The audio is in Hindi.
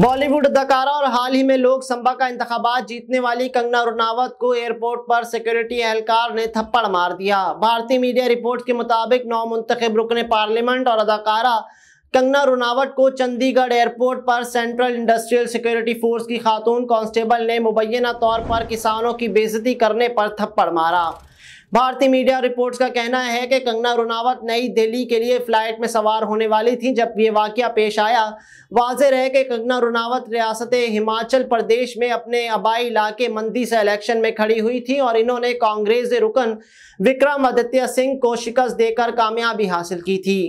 बॉलीवुड अदाकारा और हाल ही में लोक का इंतबात जीतने वाली कंगना रुनावत को एयरपोर्ट पर सिक्योरिटी एहलकार ने थप्पड़ मार दिया भारतीय मीडिया रिपोर्ट के मुताबिक नौ मुंतब रुकने पार्लियामेंट और अदाकारा कंगना रुनावट को चंडीगढ़ एयरपोर्ट पर सेंट्रल इंडस्ट्रियल सिक्योरिटी फोर्स की खातून कांस्टेबल ने मुबैना तौर पर किसानों की बेजती करने पर थप्पड़ मारा भारतीय मीडिया रिपोर्ट्स का कहना है कि कंगना रुनावत नई दिल्ली के लिए फ्लाइट में सवार होने वाली थी जब ये वाक्य पेश आया वाज है कि कंगना रुनावत रियासत हिमाचल प्रदेश में अपने आबाई इलाके मंदी से इलेक्शन में खड़ी हुई थी और इन्होंने कांग्रेस रुकन विक्रमादित्य सिंह को शिकस्त देकर कामयाबी हासिल की थी